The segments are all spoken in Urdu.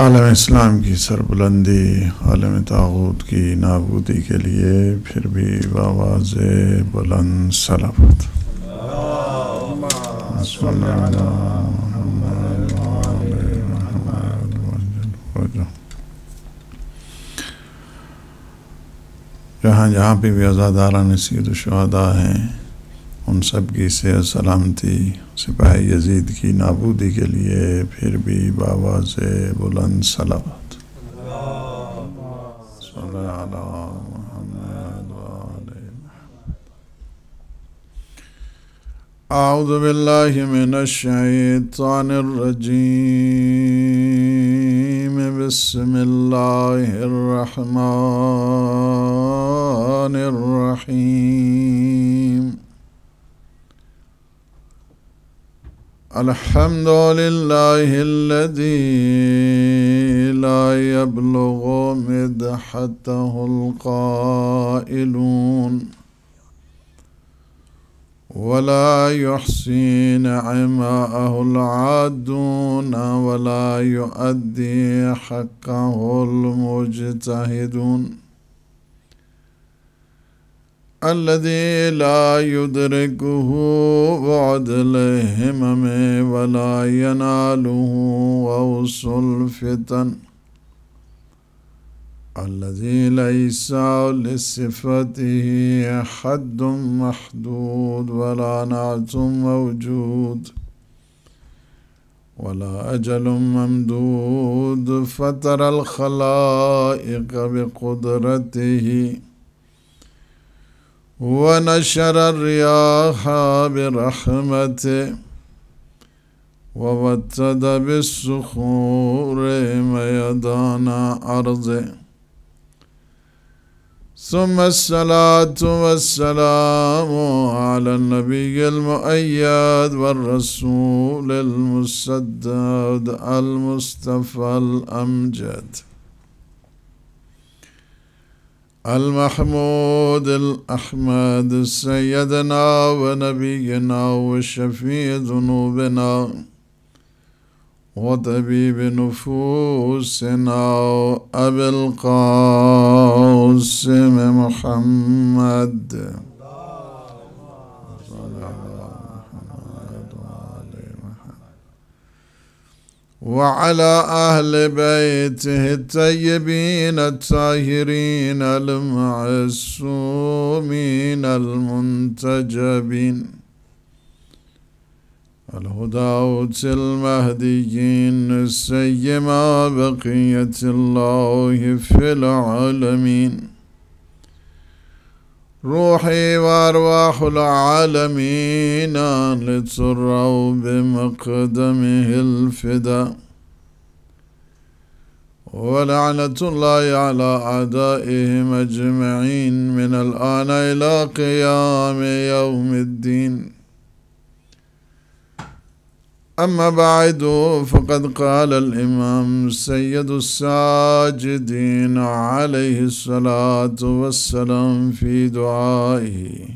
عالم اسلام کی سربلندی عالم تعبود کی نابودی کے لیے پھر بھی بلند سلامت جہاں جہاں پہ بھی آزاد عرآہ نصیر شہدا ہیں ان سب کی صحت سلامتی سپاہی یزید کی نابودی کے لیے پھر بھی بابا سے بلند صلی اللہ باللہ من الشیطان الرجیم بسم اللہ الرحمن الرحیم الحمد لله الذي لا يبلغ مدحته القائلون ولا يحصي نعماءه العادون ولا يؤدي حقه المجتهدون الذي لا يدركه بعد الهمم ولا يناله غوص الفتن الذي ليس لصفته حد محدود ولا نعت موجود ولا أجل ممدود فترى الخلائق بقدرته ونشر الرياح برحمته ووتد بالصخور ميدان أرضه ثم الصلاة والسلام على النبي المؤيد والرسول المسدد المصطفى الأمجد المحمود الأحمد سيدنا ونبينا وشفي ذنوبنا وطبيب نفوسنا أبي القاسم محمد وعلى أهل بيته الطيبين الطاهرين المعصومين المنتجبين الهدى المهديين السيما بقية الله في العالمين روحي وارواح العالمين لتسروا بمقدمه الفدا ولعنة الله على أعدائهم أجمعين من الآن إلى قيام يوم الدين أما بعد فقد قال الإمام سيد الساجدين عليه الصلاة والسلام في دعائه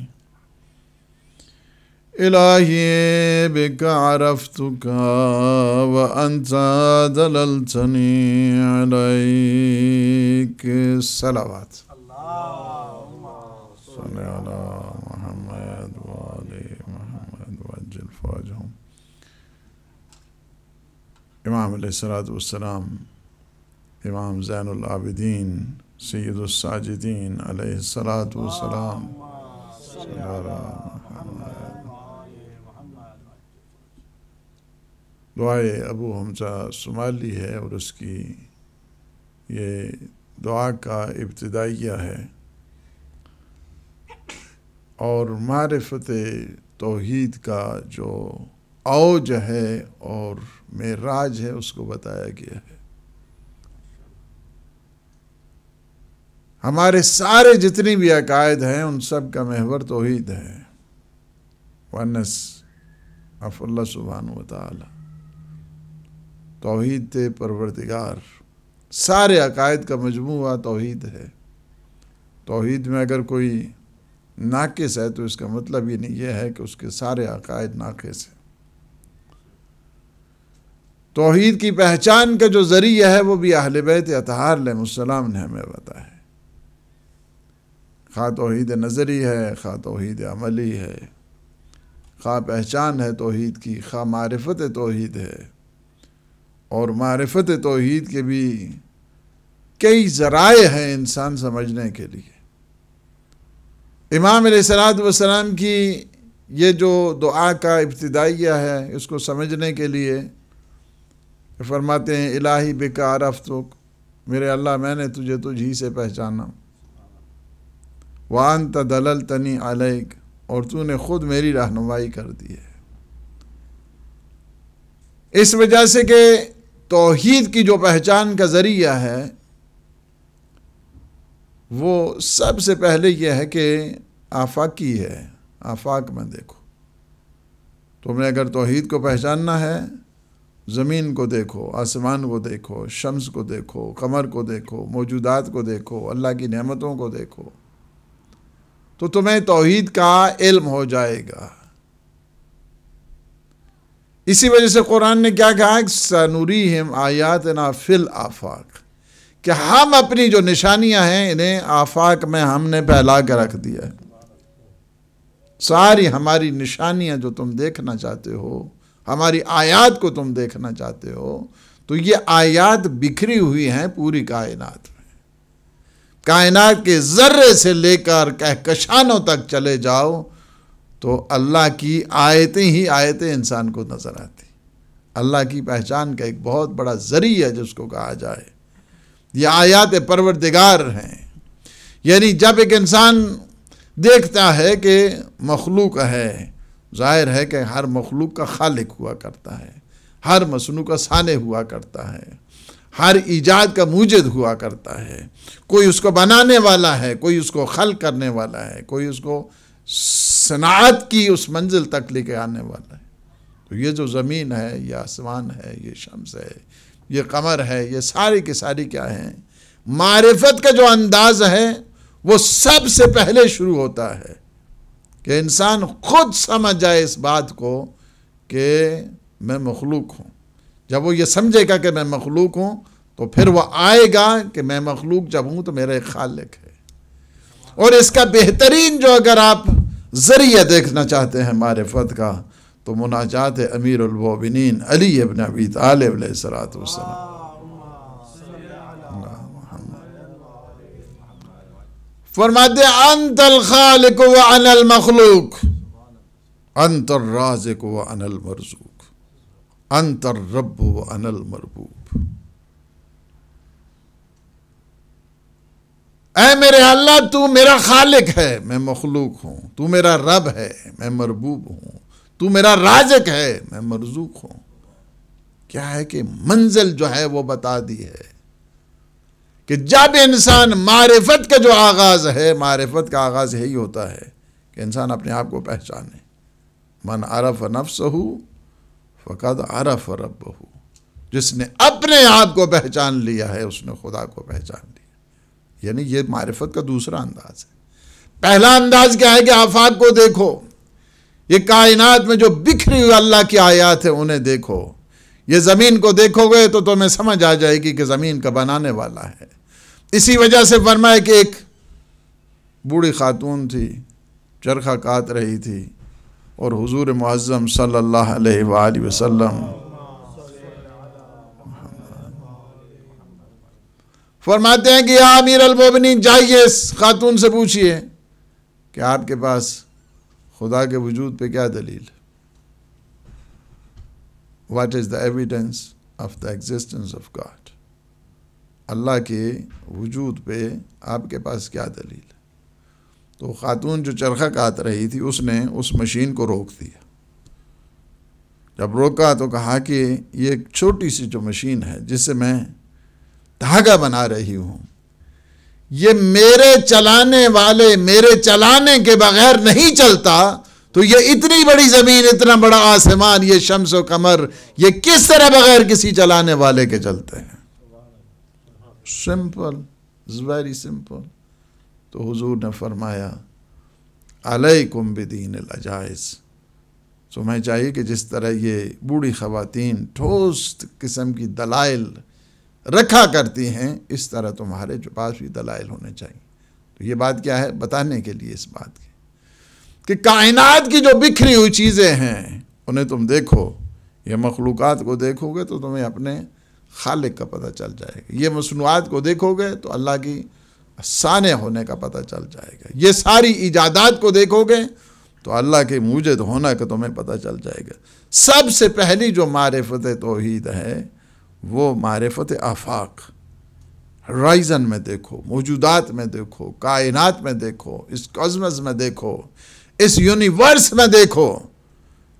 إلهي بك عرفتك وأنت دللتني عليك الصلوات اللهم صل على امام علیہ السلاۃ والسلام امام زین العابدین سید الساجدین علیہ السلاۃ والسلام دعائے ابو حمزہ سمالی ہے اور اس کی یہ دعا کا ابتدائیہ ہے اور معرفت توحید کا جو اوج ہے اور معراج ہے اس کو بتایا گیا ہے ہمارے سارے جتنے بھی عقائد ہیں ان سب کا محور توحید ہے ونس اف اللہ سبحان و تعالی توحید پروردگار سارے عقائد کا مجموعہ توحید ہے توحید میں اگر کوئی ناقص ہے تو اس کا مطلب یہ نہیں یہ ہے کہ اس کے سارے عقائد ناقص ہیں توحید کی پہچان کا جو ذریعہ ہے وہ بھی اہل بیت علیہ السلام نے ہمیں خواہ توحید نظری ہے خواہ توحید عملی ہے خواہ پہچان ہے توحید کی خواہ معرفت توحید ہے اور معرفت توحید کے بھی کئی ذرائع ہیں انسان سمجھنے کے لیے امام علیہ السلام والسلام کی یہ جو دعا کا ابتدائیہ ہے اس کو سمجھنے کے لیے فرماتے ہیں الہی بے افتوک میرے اللہ میں نے تجھے تجھ ہی سے پہچانا وان دللتنی تنی اور تو نے خود میری رہنمائی کر دی ہے اس وجہ سے کہ توحید کی جو پہچان کا ذریعہ ہے وہ سب سے پہلے یہ ہے کہ آفاقی ہے آفاق میں دیکھو تمہیں اگر توحید کو پہچاننا ہے زمین کو دیکھو آسمان کو دیکھو شمس کو دیکھو قمر کو دیکھو موجودات کو دیکھو اللہ کی نعمتوں کو دیکھو تو تمہیں توحید کا علم ہو جائے گا اسی وجہ سے قرآن نے کیا کہا سنوری ہم آیات نا فل آفاق کہ ہم اپنی جو نشانیاں ہیں انہیں آفاق میں ہم نے پھیلا کر رکھ دیا ساری ہماری نشانیاں جو تم دیکھنا چاہتے ہو ہماری آیات کو تم دیکھنا چاہتے ہو تو یہ آیات بکھری ہوئی ہیں پوری کائنات میں کائنات کے ذرے سے لے کر کہکشانوں تک چلے جاؤ تو اللہ کی آیتیں ہی آیتیں انسان کو نظر آتی اللہ کی پہچان کا ایک بہت بڑا ذریعہ جس کو کہا جائے یہ آیات پروردگار ہیں یعنی جب ایک انسان دیکھتا ہے کہ مخلوق ہے ظاہر ہے کہ ہر مخلوق کا خالق ہوا کرتا ہے ہر مصنوع کا سانے ہوا کرتا ہے ہر ایجاد کا موجد ہوا کرتا ہے کوئی اس کو بنانے والا ہے کوئی اس کو خل کرنے والا ہے کوئی اس کو صنعت کی اس منزل تک لے کے آنے والا ہے تو یہ جو زمین ہے یہ آسمان ہے یہ شمس ہے یہ قمر ہے یہ ساری کی ساری کیا ہیں معرفت کا جو انداز ہے وہ سب سے پہلے شروع ہوتا ہے کہ انسان خود سمجھ جائے اس بات کو کہ میں مخلوق ہوں جب وہ یہ سمجھے گا کہ میں مخلوق ہوں تو پھر وہ آئے گا کہ میں مخلوق جب ہوں تو میرا ایک خالق ہے اور اس کا بہترین جو اگر آپ ذریعہ دیکھنا چاہتے ہیں معرفت کا تو مناجات امیر المومنین علی ابن علیہ طالب علیہ السلام فرماتے ہیں انت الخالق و الرازق و انتر المرزوق انت الرب و انل المربوب اے میرے اللہ تو میرا خالق ہے میں مخلوق ہوں تو میرا رب ہے میں مربوب ہوں تو میرا رازق ہے میں مرزوق ہوں کیا ہے کہ منزل جو ہے وہ بتا دی ہے کہ جب انسان معرفت کا جو آغاز ہے معرفت کا آغاز یہی ہوتا ہے کہ انسان اپنے آپ کو پہچانے من عرف نفس ہو فقط عرف رب ہو جس نے اپنے آپ کو پہچان لیا ہے اس نے خدا کو پہچان لیا یعنی یہ معرفت کا دوسرا انداز ہے پہلا انداز کیا ہے کہ آفاق کو دیکھو یہ کائنات میں جو بکھری ہوئی اللہ کی آیات ہے انہیں دیکھو یہ زمین کو دیکھو گے تو تمہیں سمجھ آ جائے گی کہ زمین کا بنانے والا ہے اسی وجہ سے فرمایا کہ ایک بوڑھی خاتون تھی چرخہ کات رہی تھی اور حضور معظم صلی اللہ علیہ وآلہ وسلم فرماتے ہیں کہ یا امیر البوبنی جائیے اس خاتون سے پوچھئے کہ آپ کے پاس خدا کے وجود پہ کیا دلیل what is the evidence of the existence of God Allah کے وجود پہ آپ کے پاس کیا دلیل ہے تو خاتون جو چرخہ کات رہی تھی اس نے اس مشین کو روک دیا جب روکا تو کہا کہ یہ ایک چھوٹی سی جو مشین ہے جس سے میں دھاگا بنا رہی ہوں یہ میرے چلانے والے میرے چلانے کے بغیر نہیں چلتا تو یہ اتنی بڑی زمین اتنا بڑا آسمان یہ شمس و کمر یہ کس طرح بغیر کسی چلانے والے کے چلتے ہیں سمپل از ویری سمپل تو حضور نے فرمایا علیکم بدین العجائز تو میں چاہیے کہ جس طرح یہ بوڑھی خواتین ٹھوس قسم کی دلائل رکھا کرتی ہیں اس طرح تمہارے جو پاس بھی دلائل ہونے چاہیے تو یہ بات کیا ہے بتانے کے لیے اس بات کی کہ کائنات کی جو بکھری ہوئی چیزیں ہیں انہیں تم دیکھو یہ مخلوقات کو دیکھو گے تو تمہیں اپنے خالق کا پتہ چل جائے گا یہ مصنوعات کو دیکھو گے تو اللہ کی سانے ہونے کا پتہ چل جائے گا یہ ساری ایجادات کو دیکھو گے تو اللہ کے موجد ہونا کا تمہیں پتہ چل جائے گا سب سے پہلی جو معرفت توحید ہے وہ معرفت آفاق رائزن میں دیکھو موجودات میں دیکھو کائنات میں دیکھو اس قزمز میں دیکھو اس یونیورس میں دیکھو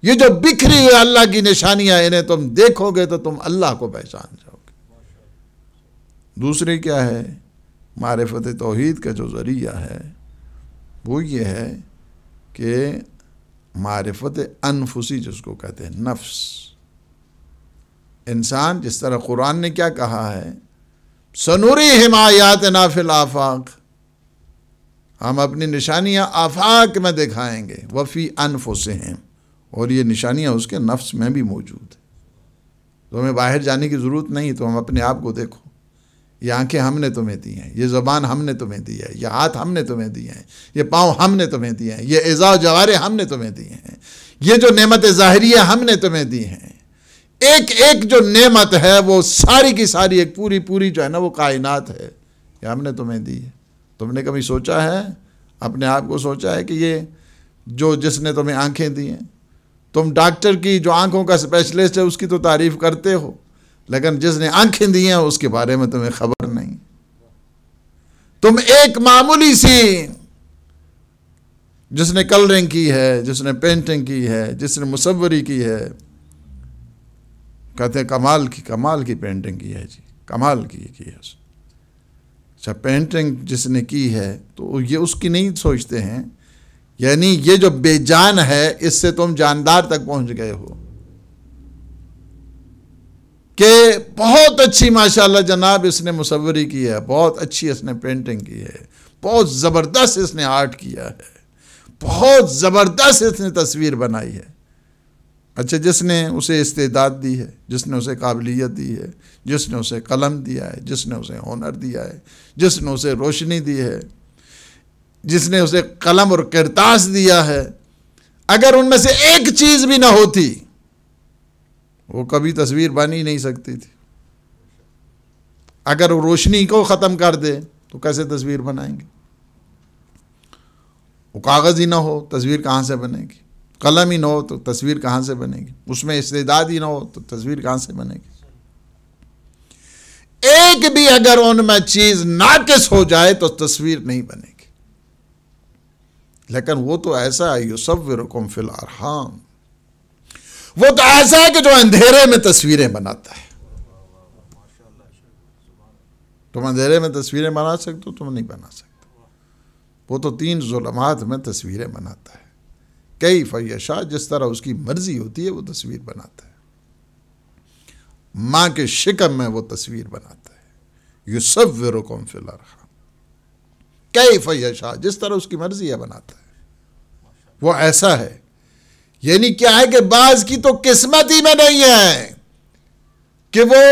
یہ جو بکھری ہوئے اللہ کی نشانیاں انہیں تم دیکھو گے تو تم اللہ کو پہچان جاؤ گے دوسری کیا ہے معرفت توحید کا جو ذریعہ ہے وہ یہ ہے کہ معرفت انفسی جس کو کہتے ہیں نفس انسان جس طرح قرآن نے کیا کہا ہے سنوری حمایات نافل آفاق ہم اپنی نشانیاں آفاق میں دکھائیں گے وفی انفسہم اور یہ نشانیاں اس کے نفس میں بھی موجود ہیں تو ہمیں باہر جانے کی ضرورت نہیں تو ہم اپنے آپ کو دیکھو یہ آنکھیں ہم نے تمہیں دی ہیں یہ زبان ہم نے تمہیں دی ہے یہ ہاتھ ہم نے تمہیں دیے ہیں یہ پاؤں ہم نے تمہیں دیے ہیں یہ اعزاز جوارے ہم نے تمہیں دیے ہیں یہ جو نعمت ظاہری ہم نے تمہیں دی ہیں ایک ایک جو نعمت ہے وہ ساری کی ساری ایک پوری پوری جو ہے نا وہ کائنات ہے یہ ہم نے تمہیں دی ہے تم نے کبھی سوچا ہے اپنے آپ کو سوچا ہے کہ یہ جو جس نے تمہیں آنکھیں دی ہیں تم ڈاکٹر کی جو آنکھوں کا اسپیشلسٹ ہے اس کی تو تعریف کرتے ہو لیکن جس نے آنکھیں دی ہیں اس کے بارے میں تمہیں خبر نہیں تم ایک معمولی سی جس نے کلرنگ کی ہے جس نے پینٹنگ کی ہے جس نے مصوری کی ہے کہتے ہیں کمال کی کمال کی پینٹنگ کی ہے جی کمال کی ہے اچھا پینٹنگ جس نے کی ہے تو یہ اس کی نہیں سوچتے ہیں یعنی یہ جو بے جان ہے اس سے تم جاندار تک پہنچ گئے ہو کہ بہت اچھی ماشاءاللہ جناب اس نے مصوری کی ہے بہت اچھی اس نے پینٹنگ کی ہے بہت زبردست اس نے آرٹ کیا ہے بہت زبردست اس نے تصویر بنائی ہے اچھا جس نے اسے استعداد دی ہے جس نے اسے قابلیت دی ہے جس نے اسے قلم دیا ہے جس نے اسے ہنر دیا ہے جس نے اسے روشنی دی ہے جس نے اسے قلم اور کرتاس دیا ہے اگر ان میں سے ایک چیز بھی نہ ہوتی وہ کبھی تصویر بن ہی نہیں سکتی تھی اگر وہ روشنی کو ختم کر دے تو کیسے تصویر بنائیں گے وہ کاغذ ہی نہ ہو تصویر کہاں سے بنے گی قلم ہی نہ ہو تو تصویر کہاں سے بنے گی اس میں استعداد ہی نہ ہو تو تصویر کہاں سے بنے گی ایک بھی اگر ان میں چیز ناقص ہو جائے تو تصویر نہیں بنے گی لیکن وہ تو ایسا ہے یوسف رقم فی الارحام وہ تو ایسا ہے کہ جو اندھیرے میں تصویریں بناتا ہے تم اندھیرے میں تصویریں بنا سکتے تم نہیں بنا سکتے وہ تو تین ظلمات میں تصویریں بناتا ہے کئی فیشا جس طرح اس کی مرضی ہوتی ہے وہ تصویر بناتا ہے ماں کے شکم میں وہ تصویر بناتا ہے یوسف رقم فی الارحام یشا جس طرح اس کی مرضی ہے بناتا ہے وہ ایسا ہے یعنی کیا ہے کہ بعض کی تو قسمت ہی میں نہیں ہے کہ وہ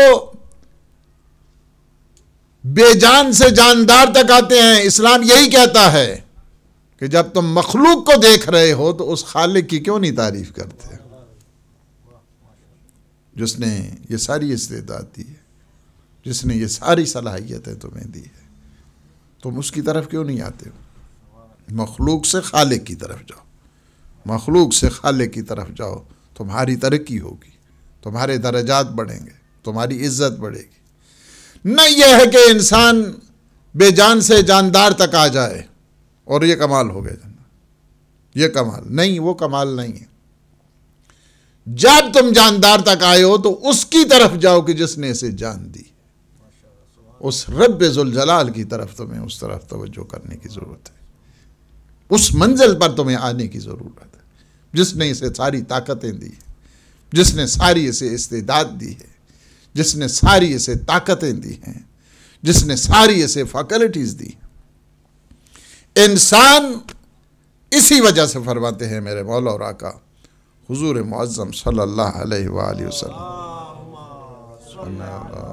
بے جان سے جاندار تک آتے ہیں اسلام یہی کہتا ہے کہ جب تم مخلوق کو دیکھ رہے ہو تو اس خالق کی کیوں نہیں تعریف کرتے جس نے یہ ساری استعداد دی ہے جس نے یہ ساری صلاحیتیں تمہیں دی ہے تم اس کی طرف کیوں نہیں آتے ہو مخلوق سے خالق کی طرف جاؤ مخلوق سے خالق کی طرف جاؤ تمہاری ترقی ہوگی تمہارے درجات بڑھیں گے تمہاری عزت بڑھے گی نہ یہ ہے کہ انسان بے جان سے جاندار تک آ جائے اور یہ کمال ہو جانا یہ کمال نہیں وہ کمال نہیں ہے جب تم جاندار تک آئے ہو تو اس کی طرف جاؤ کہ جس نے اسے جان دی اس رب ذوالجلال کی طرف تمہیں اس طرف توجہ کرنے کی ضرورت ہے اس منزل پر تمہیں آنے کی ضرورت ہے جس نے اسے ساری طاقتیں دی ہیں جس نے ساری اسے استعداد دی ہے جس نے ساری اسے طاقتیں دی ہیں جس نے ساری اسے فاکلٹیز دی ہیں انسان اسی وجہ سے فرماتے ہیں میرے مولا اور آقا حضور معظم صلی اللہ علیہ وآلہ وسلم اللہ علیہ وسلم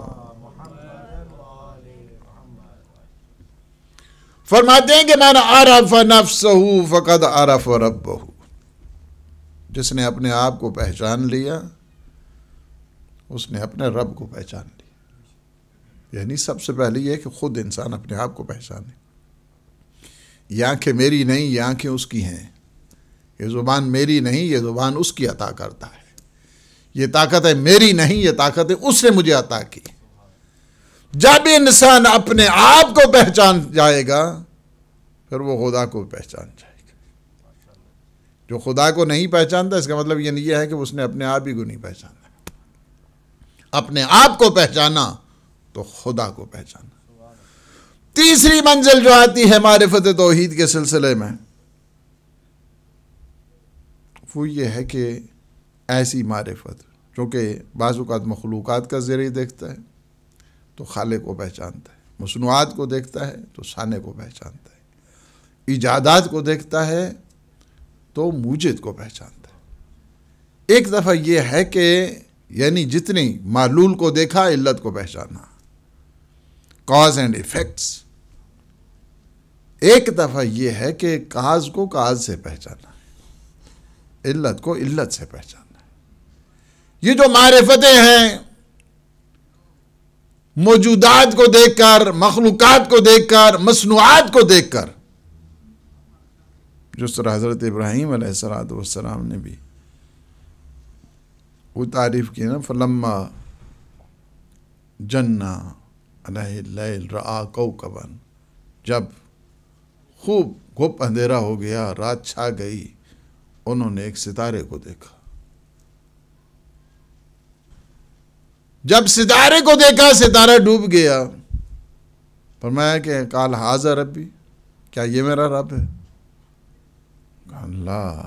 فرماتے ہیں کہ من عرف نفسہ فقد عرف ربہ رب جس نے اپنے آپ کو پہچان لیا اس نے اپنے رب کو پہچان لیا یعنی سب سے پہلے یہ کہ خود انسان اپنے آپ کو پہچانے یہ آنکھیں میری نہیں یہ آنکھیں اس کی ہیں یہ زبان میری نہیں یہ زبان اس کی عطا کرتا ہے یہ طاقتیں میری نہیں یہ طاقتیں اس نے مجھے عطا کی جب انسان اپنے آپ کو پہچان جائے گا پھر وہ خدا کو پہچان جائے گا جو خدا کو نہیں پہچانتا اس کا مطلب یہ نہیں ہے کہ اس نے اپنے آپ ہی کو نہیں پہچانا اپنے آپ کو پہچانا تو خدا کو پہچانا تیسری منزل جو آتی ہے معرفت توحید کے سلسلے میں وہ یہ ہے کہ ایسی معرفت چونکہ بعض اوقات مخلوقات کا ذریعہ دیکھتا ہے تو خالے کو پہچانتا ہے مصنوعات کو دیکھتا ہے تو سانے کو پہچانتا ہے ایجادات کو دیکھتا ہے تو موجد کو پہچانتا ہے ایک دفعہ یہ ہے کہ یعنی جتنی معلول کو دیکھا علت کو پہچانا کاز اینڈ ایفیکٹس ایک دفعہ یہ ہے کہ کاز کو کاز سے پہچانا علت کو علت سے پہچانا یہ جو معرفتیں ہیں موجودات کو دیکھ کر مخلوقات کو دیکھ کر مصنوعات کو دیکھ کر جس طرح حضرت ابراہیم علیہ السلام والسلام نے بھی وہ تعریف کی نا فلما جنا اللیل رعا کوکبن جب خوب گھپ اندھیرا ہو گیا رات چھا گئی انہوں نے ایک ستارے کو دیکھا جب ستارے کو دیکھا ستارہ ڈوب گیا فرمایا کہ کال حاضر ربی کیا یہ میرا رب ہے اللہ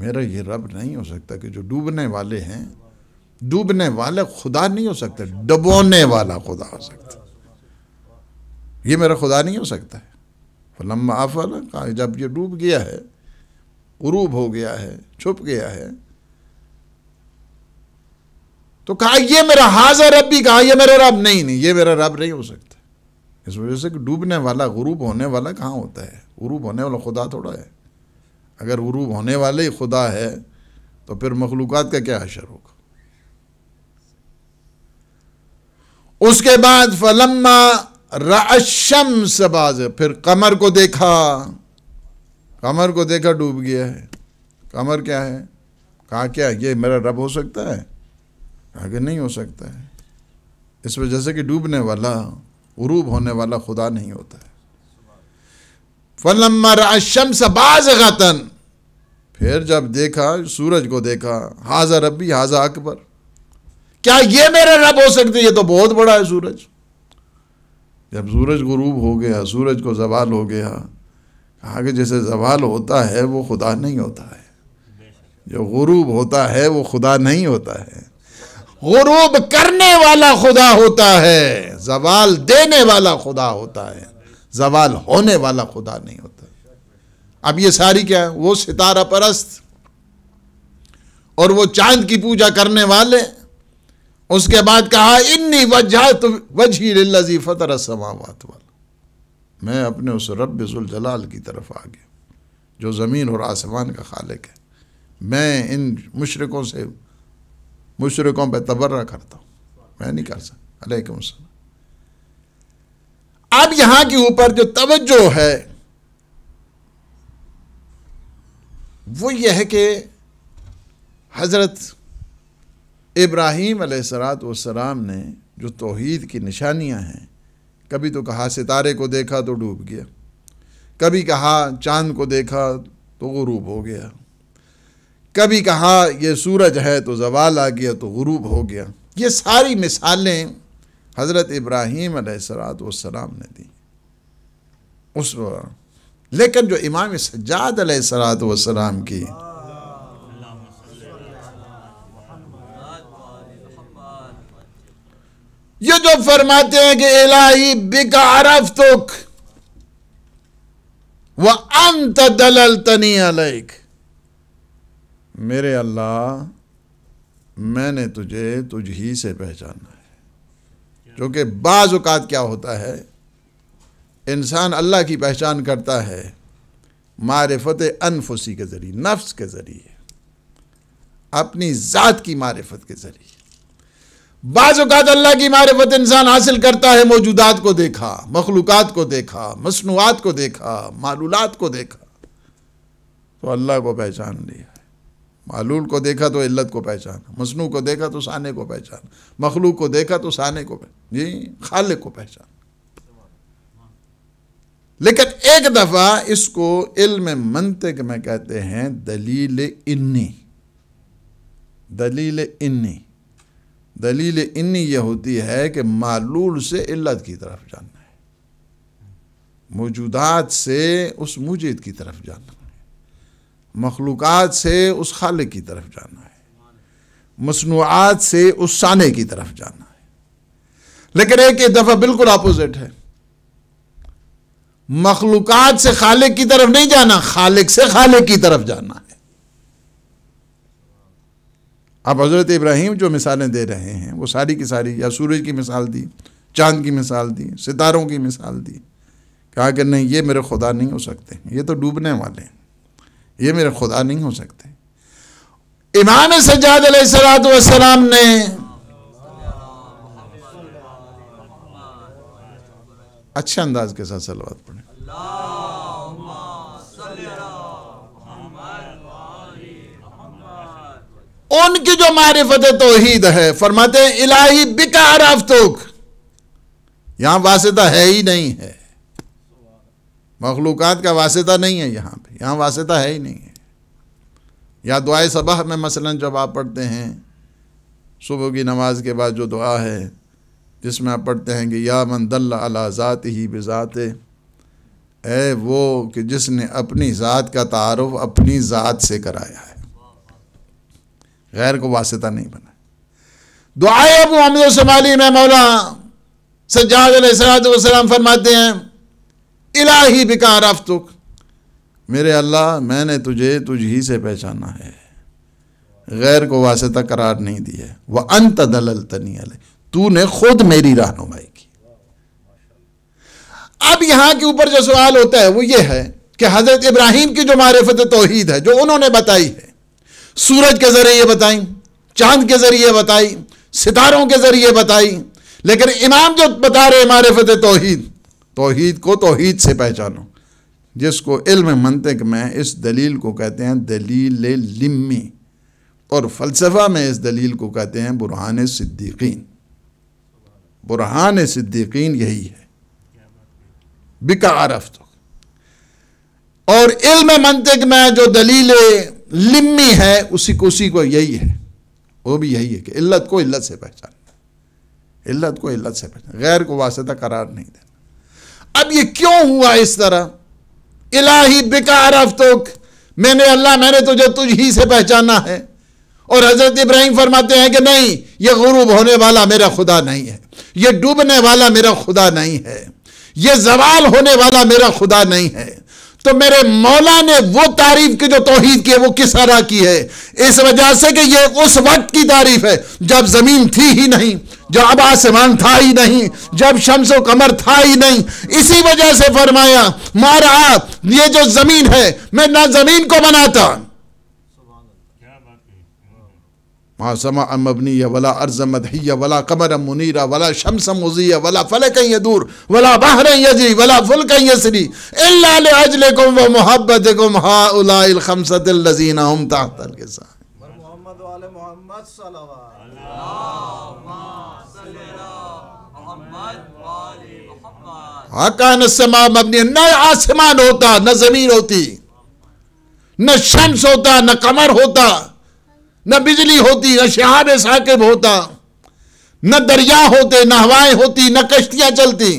میرا یہ رب نہیں ہو سکتا کہ جو ڈوبنے والے ہیں ڈوبنے والا خدا نہیں ہو سکتا ڈبونے والا خدا ہو سکتا یہ میرا خدا نہیں ہو سکتا ہے فلم آفل کہا جب یہ ڈوب گیا ہے غروب ہو گیا ہے چھپ گیا ہے تو کہا یہ میرا حاضر رب بھی کہا یہ میرا رب نہیں نہیں یہ میرا رب نہیں ہو سکتا اس وجہ سے کہ ڈوبنے والا غروب ہونے والا کہاں ہوتا ہے غروب ہونے والا خدا تھوڑا ہے اگر غروب ہونے والا ہی خدا ہے تو پھر مخلوقات کا کیا حشر ہوگا اس کے بعد فلما رشم سباز پھر قمر کو دیکھا قمر کو دیکھا ڈوب گیا ہے قمر کیا ہے کہا کیا یہ میرا رب ہو سکتا ہے نہیں ہو سکتا ہے اس وجہ سے کہ ڈوبنے والا غروب ہونے والا خدا نہیں ہوتا ہے فنما شمس بازن پھر جب دیکھا سورج کو دیکھا حاضر ربی حاضا اکبر کیا یہ میرے رب ہو سکتے یہ تو بہت بڑا ہے سورج جب سورج غروب ہو گیا سورج کو زوال ہو گیا کہا کہ جیسے زوال ہوتا ہے وہ خدا نہیں ہوتا ہے جو غروب ہوتا ہے وہ خدا نہیں ہوتا ہے غروب کرنے والا خدا ہوتا ہے زوال دینے والا خدا ہوتا ہے زوال ہونے والا خدا نہیں ہوتا اب یہ ساری کیا ہے وہ ستارہ پرست اور وہ چاند کی پوجا کرنے والے اس کے بعد کہا انی وجہ فطر السماوات والا میں اپنے اس رب ذوالجلال کی طرف آ گیا جو زمین اور آسمان کا خالق ہے میں ان مشرقوں سے مشرقوں پہ تبرہ کرتا ہوں میں نہیں کر سکتا علیکم السلام اب یہاں کے اوپر جو توجہ ہے وہ یہ ہے کہ حضرت ابراہیم علیہ سرات والسلام نے جو توحید کی نشانیاں ہیں کبھی تو کہا ستارے کو دیکھا تو ڈوب گیا کبھی کہا چاند کو دیکھا تو غروب ہو گیا کبھی کہا یہ سورج ہے تو زوال آ گیا تو غروب ہو گیا یہ ساری مثالیں حضرت ابراہیم علیہ سرات والسلام نے لیکن جو امام سجاد علیہ السلام والسلام کی یہ جو فرماتے ہیں کہ الہی بکا عرفتک وَأَنْتَ وہ انت میرے اللہ میں نے تجھے تجھ ہی سے پہچانا ہے کیونکہ بعض اوقات کیا ہوتا ہے انسان اللہ کی پہچان کرتا ہے معرفت انفسی کے ذریعے نفس کے ذریعے اپنی ذات کی معرفت کے ذریعے بعض اوقات اللہ کی معرفت انسان حاصل کرتا ہے موجودات کو دیکھا مخلوقات کو دیکھا مصنوعات کو دیکھا معلولات کو دیکھا تو اللہ کو پہچان لیا معلول کو دیکھا تو علت کو پہچانا مصنوع کو دیکھا تو سانے کو پہچانا مخلوق کو دیکھا تو سانے کو پہچانا جی خالق کو پہچانا لیکن ایک دفعہ اس کو علم منطق میں کہتے ہیں دلیل انی دلیل انی دلیل انی یہ ہوتی ہے کہ معلول سے علت کی طرف جاننا ہے موجودات سے اس مجید کی طرف جاننا مخلوقات سے اس خالق کی طرف جانا ہے مصنوعات سے اس سانے کی طرف جانا ہے لیکن ایک یہ دفعہ بالکل اپوزٹ ہے مخلوقات سے خالق کی طرف نہیں جانا خالق سے خالق کی طرف جانا ہے آپ حضرت ابراہیم جو مثالیں دے رہے ہیں وہ ساری کی ساری یا سورج کی مثال دی چاند کی مثال دی ستاروں کی مثال دی کہا کہ نہیں یہ میرے خدا نہیں ہو سکتے یہ تو ڈوبنے والے ہیں یہ میرے خدا نہیں ہو سکتے امام سجاد علیہ السلام نے اچھے انداز کے ساتھ سلوات پڑھیں ان کی جو معرفت توحید ہے فرماتے ہیں الہی بکار آفتوک یہاں واسطہ ہے ہی نہیں ہے مخلوقات کا واسطہ نہیں ہے یہاں پہ یہاں واسطہ ہے ہی نہیں ہے یا دعائے صبح میں مثلا جب آپ پڑھتے ہیں صبح کی نماز کے بعد جو دعا ہے جس میں آپ پڑھتے ہیں کہ یا من دل اللہ ذات ہی بذات ذات اے وہ کہ جس نے اپنی ذات کا تعارف اپنی ذات سے کرایا ہے غیر کو واسطہ نہیں بنا دعائے ابو عمد و سمالی میں مولا سجاد علیہ السلام فرماتے ہیں الہی بکا رفتک میرے اللہ میں نے تجھے تجھ ہی سے پہچانا ہے غیر کو واسطہ قرار نہیں دیا وہ انت دلل علیہ تو نے خود میری رہنمائی کی اب یہاں کے اوپر جو سوال ہوتا ہے وہ یہ ہے کہ حضرت ابراہیم کی جو معرفت توحید ہے جو انہوں نے بتائی ہے سورج کے ذریعے بتائی چاند کے ذریعے بتائی ستاروں کے ذریعے بتائی لیکن امام جو بتا رہے معرفت توحید توحید کو توحید سے پہچانو جس کو علم منطق میں اس دلیل کو کہتے ہیں دلیل لمی اور فلسفہ میں اس دلیل کو کہتے ہیں برحان صدیقین برحان صدیقین یہی ہے بکا عرف اور علم منطق میں جو دلیل لمی ہے اسی کو اسی کو یہی ہے وہ بھی یہی ہے کہ علت کو علت سے پہچانا علت کو علت سے پہچان غیر کو واسطہ قرار نہیں دینا اب یہ کیوں ہوا اس طرح الہی عرف ہی میں نے اللہ میں نے تجھے تجھ ہی سے پہچانا ہے اور حضرت ابراہیم فرماتے ہیں کہ نہیں یہ غروب ہونے والا میرا خدا نہیں ہے یہ ڈوبنے والا میرا خدا نہیں ہے یہ زوال ہونے والا میرا خدا نہیں ہے تو میرے مولا نے وہ تعریف کی جو توحید کی ہے وہ کس طرح کی ہے اس وجہ سے کہ یہ اس وقت کی تعریف ہے جب زمین تھی ہی نہیں جب آسمان تھا ہی نہیں جب شمس و کمر تھا ہی نہیں اسی وجہ سے فرمایا مارا یہ جو زمین ہے میں نہ زمین کو بناتا ما سما مبنی ولا ارض مدحی ولا قمر منیرا ولا شمس مزی ولا فلک یدور ولا بحر یجی ولا فلک یسری الا لاجلکم و محبتکم ها اولئ الخمسۃ الذین هم تحت القصا محمد و آل محمد صلوات اللهم صل علی السما مبنی نہ آسمان ہوتا نہ زمین ہوتی نہ شمس ہوتا نہ قمر ہوتا نہ بجلی ہوتی نہ شہاب ثاقب ہوتا نہ دریا ہوتے نہ ہوائیں ہوتی نہ کشتیاں چلتی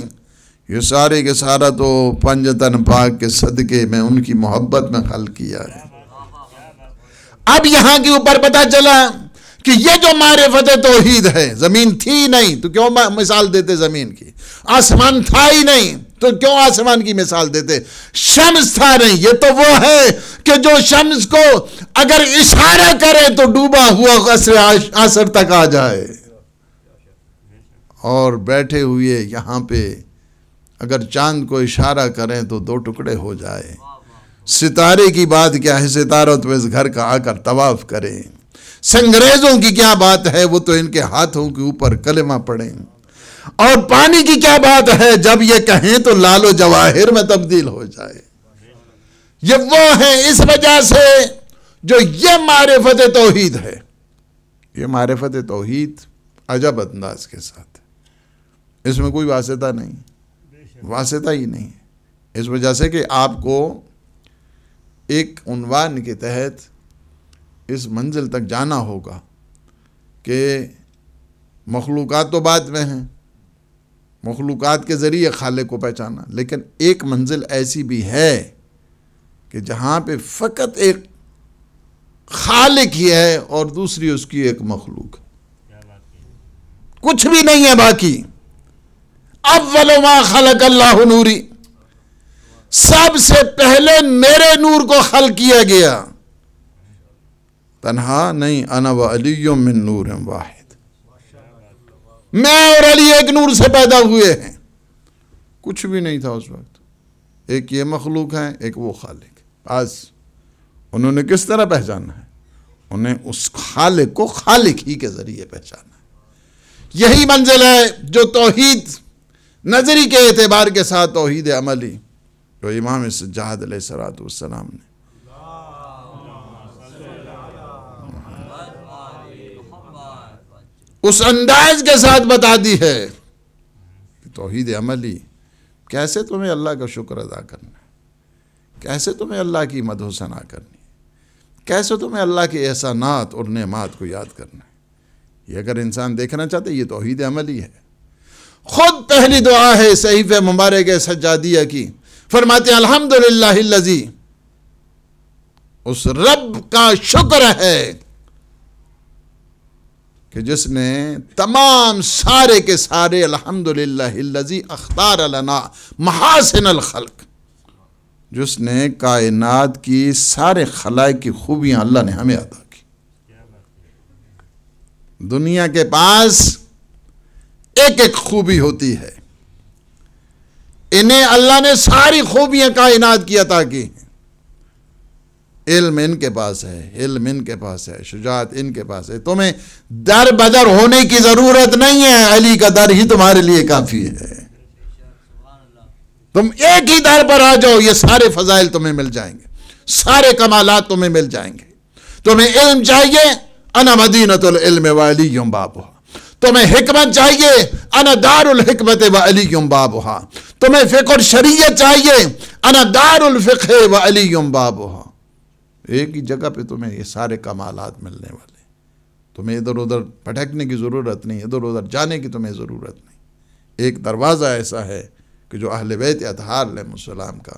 یہ سارے کے سارا تو پنجتن پاک کے صدقے میں ان کی محبت میں حل کیا ہے اب یہاں کے اوپر پتا چلا کہ یہ جو معرفت توحید ہے زمین تھی نہیں تو کیوں مثال دیتے زمین کی آسمان تھا ہی نہیں تو کیوں آسمان کی مثال دیتے شمس تھا نہیں یہ تو وہ ہے کہ جو شمس کو اگر اشارہ کرے تو ڈوبا ہوا آسر تک آ جائے اور بیٹھے ہوئے یہاں پہ اگر چاند کو اشارہ کریں تو دو ٹکڑے ہو جائے ستارے کی بات کیا ہے ستاروں گھر کا آ کر طواف کریں سنگریزوں کی کیا بات ہے وہ تو ان کے ہاتھوں کے اوپر کلمہ پڑھیں اور پانی کی کیا بات ہے جب یہ کہیں تو لال و جواہر میں تبدیل ہو جائے یہ وہ ہیں اس وجہ سے جو یہ معرفت توحید ہے یہ معرفت توحید عجب انداز کے ساتھ اس میں کوئی واسطہ نہیں واسطہ ہی نہیں اس وجہ سے کہ آپ کو ایک عنوان کے تحت اس منزل تک جانا ہوگا کہ مخلوقات تو بعد میں ہیں مخلوقات کے ذریعے خالق کو پہچانا لیکن ایک منزل ایسی بھی ہے کہ جہاں پہ فقط ایک خالق ہی ہے اور دوسری اس کی ایک مخلوق کچھ بھی نہیں ہے باقی اول ما خلق اللہ نوری سب سے پہلے میرے نور کو خلق کیا گیا تنہا نہیں انا و علی من نور واحد میں اور علی ایک نور سے پیدا ہوئے ہیں کچھ بھی نہیں تھا اس وقت ایک یہ مخلوق ہے ایک وہ خالق آج انہوں نے کس طرح پہچانا ہے انہیں اس خالق کو خالق ہی کے ذریعے پہچانا ہے یہی منزل ہے جو توحید نظری کے اعتبار کے ساتھ توحید عملی جو امام سجاد علیہ السلام والسلام نے اس انداز کے ساتھ بتا دی ہے توحید عملی کیسے تمہیں اللہ کا شکر ادا کرنا ہے کیسے تمہیں اللہ کی مدھوسنا کرنی کیسے تمہیں اللہ کے احسانات اور نعمات کو یاد کرنا ہے یہ اگر انسان دیکھنا چاہتا ہے یہ توحید عملی ہے خود پہلی دعا ہے صحیف مبارک سجادیہ کی فرماتے الحمد للہ اس رب کا شکر ہے کہ جس نے تمام سارے کے سارے الحمد للہ اختار لنا محاسن الخلق جس نے کائنات کی سارے خلائق کی خوبیاں اللہ نے ہمیں عطا کی دنیا کے پاس ایک ایک خوبی ہوتی ہے انہیں اللہ نے ساری خوبیاں کائنات کی عطا کی ہیں علم ان کے پاس ہے علم ان کے پاس ہے شجاعت ان کے پاس ہے تمہیں در بدر ہونے کی ضرورت نہیں ہے علی کا در ہی تمہارے لیے کافی ہے تم ایک ہی در پر آ جاؤ یہ سارے فضائل تمہیں مل جائیں گے سارے کمالات تمہیں مل جائیں گے تمہیں علم چاہیے انا مدینت العلم و علی بابا تمہیں حکمت چاہیے انا دار الحکمت و باب ہا تمہیں فکر شریعت چاہیے انا دار الفقہ و علی باب ایک ہی جگہ پہ تمہیں یہ سارے کمالات ملنے والے تمہیں ادھر ادھر پھٹکنے کی ضرورت نہیں ادھر ادھر جانے کی تمہیں ضرورت نہیں ایک دروازہ ایسا ہے کہ جو اہل بیت علیہ السلام کا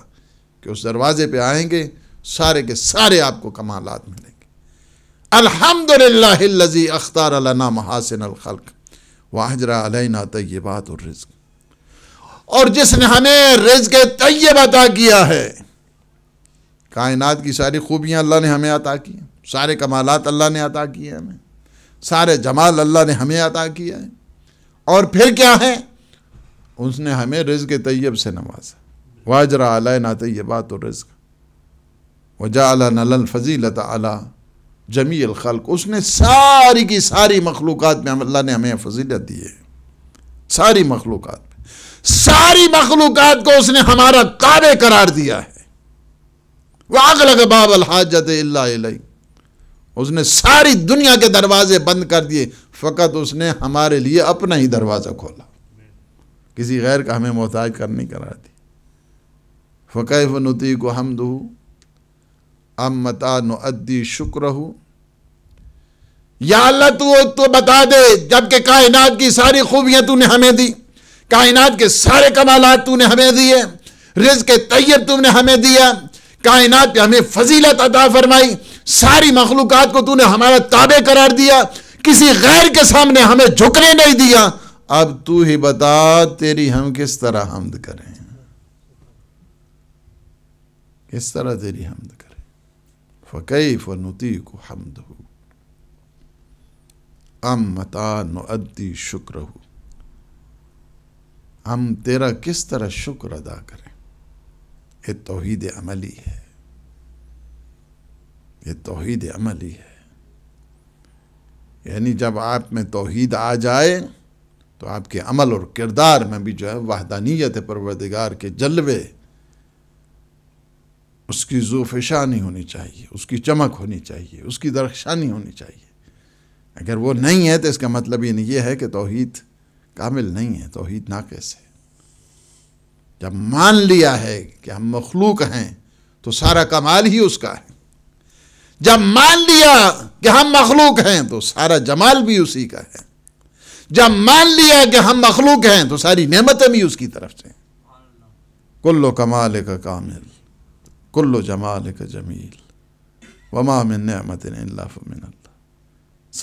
کہ اس دروازے پہ آئیں گے سارے کے سارے آپ کو کمالات ملیں گے الحمد للہ اختار لنا محاسن الخلق وا علینا طیبات الرزق اور جس نے ہمیں رزق طیب عطا کیا ہے کائنات کی ساری خوبیاں اللہ نے ہمیں عطا کی ہیں سارے کمالات اللہ نے عطا کیے ہیں ہمیں سارے جمال اللہ نے ہمیں عطا کیا ہے اور پھر کیا ہے اس نے ہمیں رزق طیب سے نوازا واجر علیہ نا طیبات و رزق وجا نل فضیلت علیٰ جمی الخلق اس نے ساری کی ساری مخلوقات میں اللہ نے ہمیں فضیلت دی ہے ساری مخلوقات میں ساری مخلوقات کو اس نے ہمارا تابع قرار دیا ہے وَعَغْلَقَ بَابَ باب الحاجت اللہ اس نے ساری دنیا کے دروازے بند کر دیے فقط اس نے ہمارے لیے اپنا ہی دروازہ کھولا کسی غیر کا ہمیں محتاج کر نہیں کرا تھی فَقَيْفَ ہم حَمْدُهُ اَمَّتَا شکر ہو یا اللہ تو بتا دے جبکہ کائنات کی ساری خوبیاں نے ہمیں دی کائنات کے سارے کمالات نے دیے دیئے کے طیب تم نے ہمیں دیا کائنات پہ ہمیں فضیلت عطا فرمائی ساری مخلوقات کو نے ہمارا تابع قرار دیا کسی غیر کے سامنے ہمیں جھکنے نہیں دیا اب ہی بتا تیری ہم کس طرح حمد کریں کس طرح تیری حمد کریں فقی فنتی کو حمد ہو ہم تیرا کس طرح شکر ادا کریں یہ توحید عملی ہے یہ توحید عملی ہے یعنی جب آپ میں توحید آ جائے تو آپ کے عمل اور کردار میں بھی جو ہے وحدانیت پروردگار کے جلوے اس کی نہیں ہونی چاہیے اس کی چمک ہونی چاہیے اس کی درخشانی ہونی چاہیے اگر وہ نہیں ہے تو اس کا مطلب یہ نہیں ہے کہ توحید کامل نہیں ہے توحید ناقص ہے جب مان لیا ہے کہ ہم مخلوق ہیں تو سارا کمال ہی اس کا ہے جب مان لیا کہ ہم مخلوق ہیں تو سارا جمال بھی اسی کا ہے جب مان لیا کہ ہم مخلوق ہیں تو ساری نعمتیں بھی اس کی طرف سے کلو کمال کا کامل کلو جمال کا جمیل وما من نعمت اللہ فمن اللہ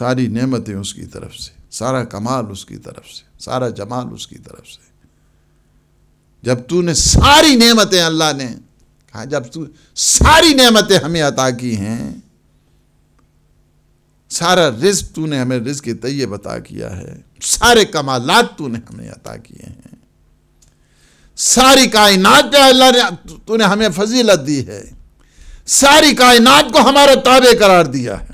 ساری نعمتیں اس کی طرف سے سارا کمال اس کی طرف سے سارا جمال اس کی طرف سے جب تو نے ساری نعمتیں اللہ نے کہا جب تو ساری نعمتیں ہمیں عطا کی ہیں سارا رزق تو نے ہمیں رزق کے طیب عطا کیا ہے سارے کمالات تو نے ہمیں عطا کیے ہیں ساری کائنات پہ اللہ نے نے ہمیں فضیلت دی ہے ساری کائنات کو ہمارا تابع قرار دیا ہے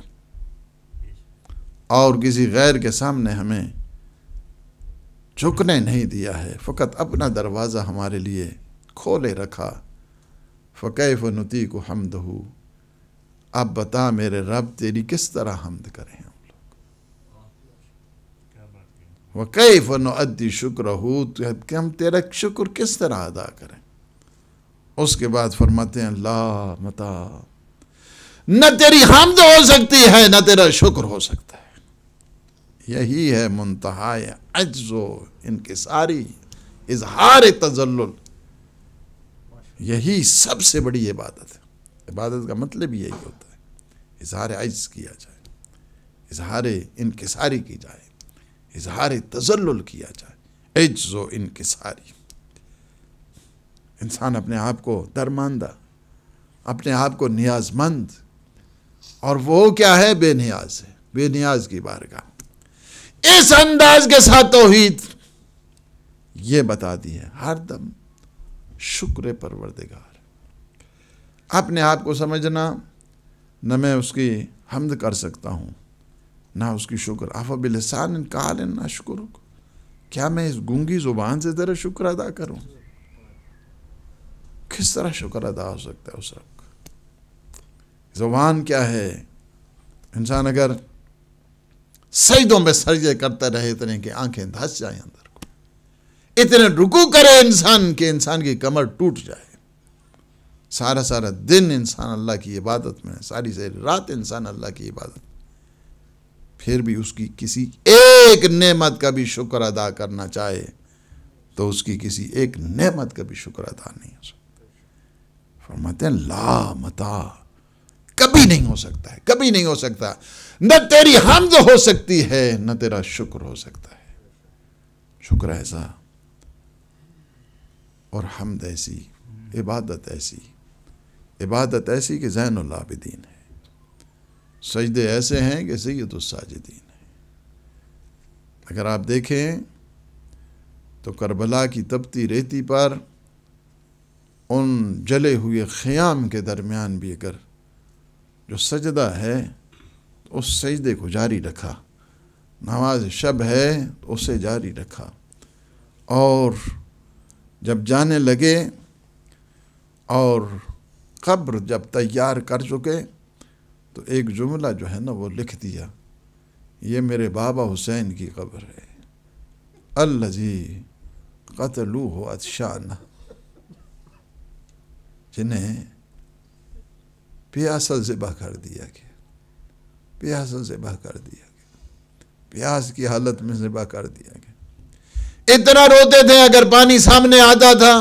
اور کسی غیر کے سامنے ہمیں جھکنے نہیں دیا ہے فقط اپنا دروازہ ہمارے لیے کھولے رکھا فقی و نتی کو حمد ہو اب بتا میرے رب تیری کس طرح حمد کریں و ندی شکر ہو کہ ہم تیرا شکر کس طرح ادا کریں اس کے بعد فرماتے ہیں اللہ متا نہ تیری حمد ہو سکتی ہے نہ تیرا شکر ہو سکتا ہے یہی ہے منتہائے عجز و انکساری اظہار تزلل یہی سب سے بڑی عبادت ہے عبادت کا مطلب یہی ہوتا ہے اظہار عجز کیا جائے اظہار انکساری کی جائے اظہار تزلل کیا جائے عجز و انکساری انسان اپنے آپ کو درماندہ اپنے آپ کو نیاز مند اور وہ کیا ہے بے نیاز ہے بے نیاز کی بارگاہ اس انداز کے ساتھ توحید یہ بتا دی ہے ہر دم شکر پروردگار اپنے آپ کو سمجھنا نہ میں اس کی حمد کر سکتا ہوں نہ اس کی شکر آف و بلحسان نہ شکر کیا میں اس گونگی زبان سے ذرا شکر ادا کروں کس طرح شکر ادا ہو سکتا ہے اس کا زبان کیا ہے انسان اگر سجدوں میں سجدے کرتے رہے اتنے کہ آنکھیں دھس جائیں اندر کو اتنے رکو کرے انسان کہ انسان کی کمر ٹوٹ جائے سارا سارا دن انسان اللہ کی عبادت میں ساری ساری رات انسان اللہ کی عبادت میں پھر بھی اس کی کسی ایک نعمت کا بھی شکر ادا کرنا چاہے تو اس کی کسی ایک نعمت کا بھی شکر ادا نہیں ہو سکتا ہیں لا متا کبھی نہیں ہو سکتا ہے کبھی نہیں ہو سکتا نہ تیری حمد ہو سکتی ہے نہ تیرا شکر ہو سکتا ہے شکر ایسا اور حمد ایسی عبادت ایسی عبادت ایسی کہ زین اللہ ہے سجدے ایسے ہیں کہ سید الساجدین ہے اگر آپ دیکھیں تو کربلا کی تپتی ریتی پر ان جلے ہوئے خیام کے درمیان بھی اگر جو سجدہ ہے تو اس سجدے کو جاری رکھا نماز شب ہے تو اسے جاری رکھا اور جب جانے لگے اور قبر جب تیار کر چکے تو ایک جملہ جو ہے نا وہ لکھ دیا یہ میرے بابا حسین کی قبر ہے اللہ جی قتل ہو جنہیں پیاسل ذبح کر دیا گیا پیاسل ذبح کر دیا گیا پیاس کی حالت میں ذبح کر دیا گیا اتنا روتے تھے اگر پانی سامنے آتا تھا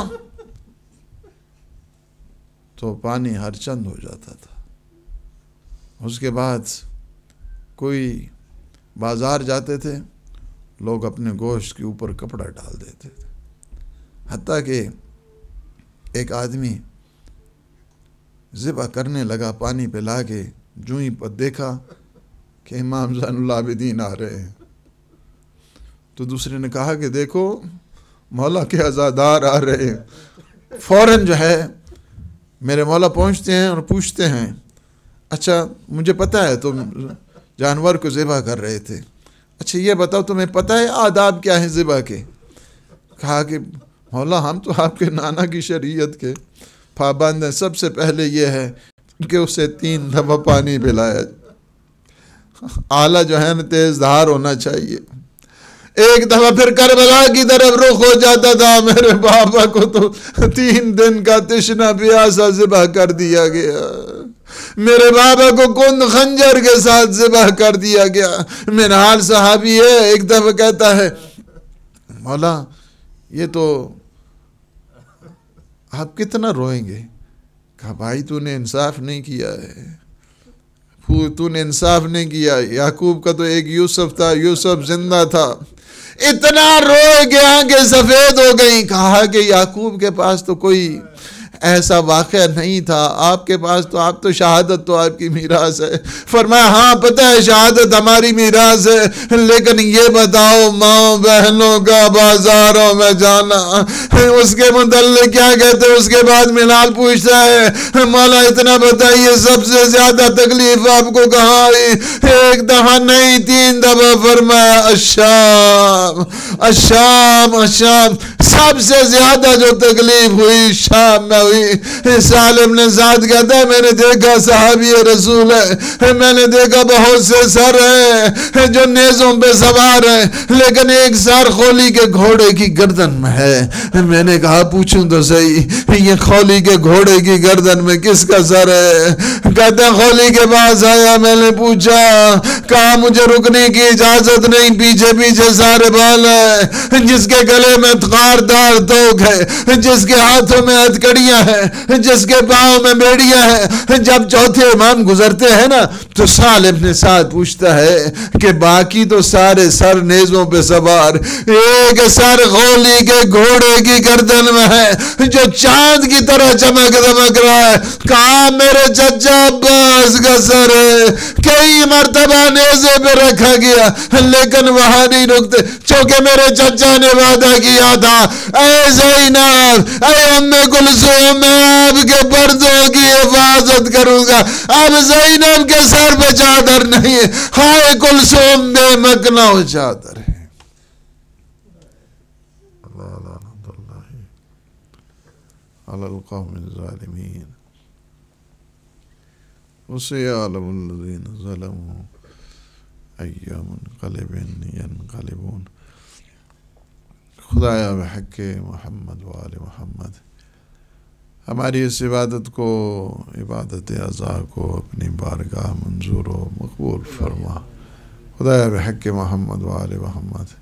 تو پانی ہر چند ہو جاتا تھا اس کے بعد کوئی بازار جاتے تھے لوگ اپنے گوشت کے اوپر کپڑا ڈال دیتے تھے حتیٰ کہ ایک آدمی ذبح کرنے لگا پانی پہ لا کے جو ہی پر دیکھا کہ امام زین اللہ عابدین آ رہے ہیں تو دوسرے نے کہا کہ دیکھو مولا کے عزادار آ رہے ہیں فوراً جو ہے میرے مولا پہنچتے ہیں اور پوچھتے ہیں اچھا مجھے پتا ہے تم جانور کو ذبح کر رہے تھے اچھا یہ بتاؤ تمہیں پتہ ہے آداب کیا ہیں ذبح کے کہا کہ مولا ہم تو آپ کے نانا کی شریعت کے پابند ہیں سب سے پہلے یہ ہے کہ اسے تین دفعہ پانی پلایا آلہ جو ہے نا تیز دھار ہونا چاہیے ایک دفعہ پھر کربلا کی طرف رخ ہو جاتا تھا میرے بابا کو تو تین دن کا تشنا پیاسا ذبح کر دیا گیا میرے بابا کو کند خنجر کے ساتھ ذبح کر دیا گیا میرے حال صحابی ہے ایک دفعہ کہتا ہے مولا یہ تو آپ کتنا روئیں گے کہا بھائی تو نے انصاف نہیں کیا ہے تو نے انصاف نہیں کیا یعقوب کا تو ایک یوسف تھا یوسف زندہ تھا اتنا رو کہ سفید ہو گئی کہا کہ یعقوب کے پاس تو کوئی ایسا واقعہ نہیں تھا آپ کے پاس تو آپ تو شہادت تو آپ کی ہے فرمایا ہاں پتہ ہے شہادت ہماری میراث ہے لیکن یہ بتاؤ ماں بہنوں کا بازاروں میں جانا اس اس کے کے کیا کہتے بعد ملال پوچھتا ہے مولا اتنا بتائیے سب سے زیادہ تکلیف آپ کو کہاں آئی ایک دفعہ نہیں تین دفعہ فرمایا اشام اشام اشام سب سے زیادہ جو تکلیف ہوئی شام میں ہوئی ہوئی اس عالم نے ذات کہتا ہے میں نے دیکھا صحابی رسول ہے میں نے دیکھا بہت سے سر ہیں جو نیزوں پہ سوار ہیں لیکن ایک سر خولی کے گھوڑے کی گردن میں ہے میں نے کہا پوچھوں تو صحیح یہ خولی کے گھوڑے کی گردن میں کس کا سر ہے کہتا ہے خولی کے پاس آیا میں نے پوچھا کہا مجھے رکنے کی اجازت نہیں پیچھے پیچھے سارے بال ہے جس کے گلے میں تار تار توک ہے جس کے ہاتھوں میں ہتکڑیاں بیڑیاں ہیں جس کے پاؤں میں بیڑیاں ہیں جب چوتھے امام گزرتے ہیں نا تو سال اپنے ساتھ پوچھتا ہے کہ باقی تو سارے سر نیزوں پہ سوار ایک سر غولی کے گھوڑے کی گردن میں ہے جو چاند کی طرح چمک دمک رہا ہے کہا میرے چچا باز کا سر ہے کئی مرتبہ نیزے پہ رکھا گیا لیکن وہاں نہیں رکتے چونکہ میرے چچا نے وعدہ کیا تھا اے زینب اے ام کلثوم میں آپ کے پردوں کی حفاظت کروں گا اب زینب کے سر پہ چادر نہیں ہے ہائے کل سون دے نکنا چادر ہے القوم الظالمین اسے عالم الذین ظلموا ایام ینقلبون خدایا بحق محمد وال محمد ہماری اس عبادت کو عبادت اعضاء کو اپنی بارگاہ منظور و مقبول فرما خدا بحق محمد وال محمد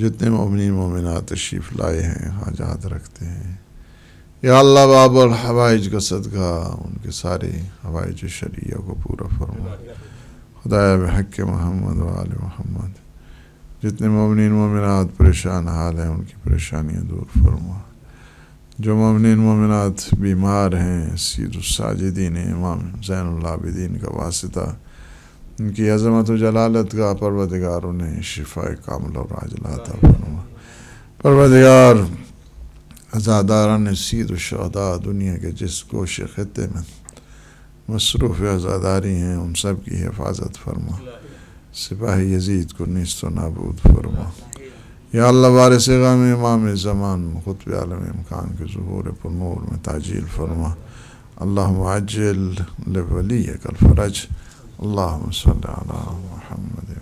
جتنے مبن مومنات شیف لائے ہیں حاجات رکھتے ہیں یا اللہ باب الحوائج کا صدقہ ان کے سارے حوائج شریعہ کو پورا فرما خدا بحق محمد وال محمد جتنے مبن مومنات پریشان حال ہیں ان کی پریشانیاں دور فرما جو ممن ممنات بیمار ہیں سیر الساجدین امام زین العابدین کا واسطہ ان کی عظمت و جلالت کا انہیں شفا کامل اور عاجلات فرما پروردگار ازاداران سیر الشہداء دنیا کے جس کوشِ خطے میں مصروف آزاداری ہیں ان سب کی حفاظت فرما سپاہی یزید کو نیست و نابود فرما یا اللہ وارث غم امام زمان قطب عالم امکان کے ظہور پر نور میں تاجیل فرما اللہ لولی الفرج اللہ صلی اللہ